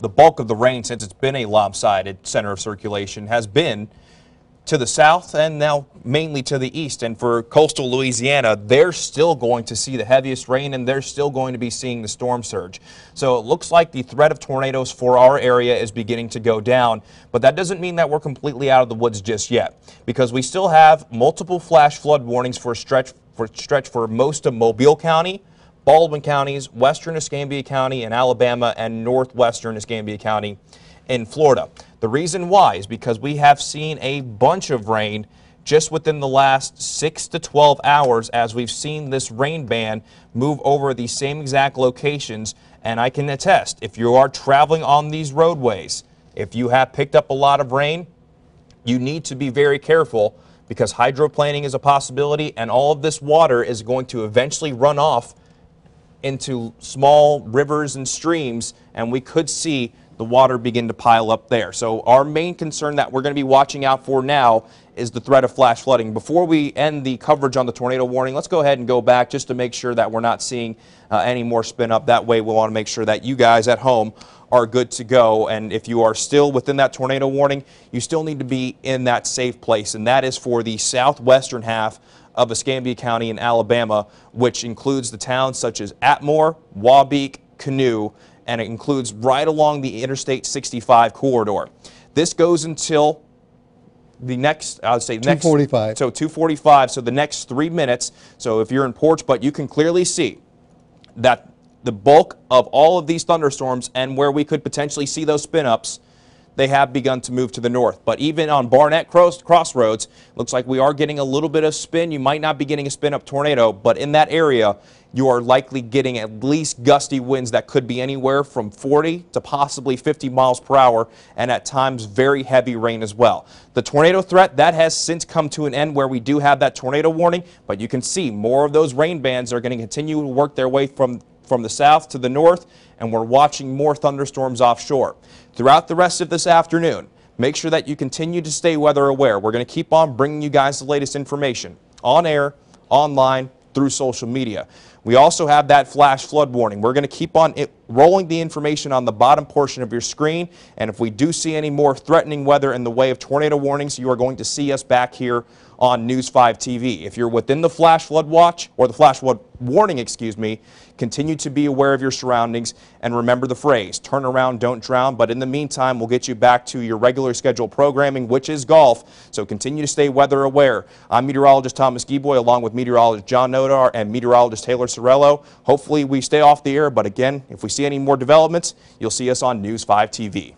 The bulk of the rain, since it's been a lopsided center of circulation, has been to the south and now mainly to the east. And for coastal Louisiana, they're still going to see the heaviest rain and they're still going to be seeing the storm surge. So it looks like the threat of tornadoes for our area is beginning to go down. But that doesn't mean that we're completely out of the woods just yet because we still have multiple flash flood warnings for stretch for stretch for most of Mobile County. Baldwin counties, western Escambia County in Alabama, and northwestern Escambia County in Florida. The reason why is because we have seen a bunch of rain just within the last 6 to 12 hours as we've seen this rain band move over the same exact locations. And I can attest, if you are traveling on these roadways, if you have picked up a lot of rain, you need to be very careful because hydroplaning is a possibility and all of this water is going to eventually run off into small rivers and streams, and we could see the water begin to pile up there. So our main concern that we're going to be watching out for now is the threat of flash flooding. Before we end the coverage on the tornado warning, let's go ahead and go back just to make sure that we're not seeing uh, any more spin up. That way we want to make sure that you guys at home are good to go. And if you are still within that tornado warning, you still need to be in that safe place. And that is for the southwestern half of Escambia County in Alabama, which includes the towns such as Atmore, Wabeek, Canoe, and it includes right along the Interstate 65 corridor. This goes until the next, I would say next. 245. So 245, so the next three minutes. So if you're in Porch, but you can clearly see that the bulk of all of these thunderstorms and where we could potentially see those spin ups they have begun to move to the north. But even on Barnett Cross, Crossroads, looks like we are getting a little bit of spin. You might not be getting a spin up tornado, but in that area, you are likely getting at least gusty winds that could be anywhere from 40 to possibly 50 miles per hour and at times very heavy rain as well. The tornado threat that has since come to an end where we do have that tornado warning, but you can see more of those rain bands are going to continue to work their way from from the south to the north, and we're watching more thunderstorms offshore. Throughout the rest of this afternoon, make sure that you continue to stay weather aware. We're going to keep on bringing you guys the latest information on air, online, through social media. We also have that flash flood warning. We're going to keep on rolling the information on the bottom portion of your screen. And if we do see any more threatening weather in the way of tornado warnings, you are going to see us back here on News 5 TV. If you're within the flash flood watch or the flash flood warning, excuse me, continue to be aware of your surroundings and remember the phrase, turn around, don't drown. But in the meantime, we'll get you back to your regular scheduled programming, which is golf. So continue to stay weather aware. I'm meteorologist Thomas Gieboy along with meteorologist John Nodar and meteorologist Taylor Sorello. Hopefully we stay off the air, but again, if we see any more developments, you'll see us on News 5 TV.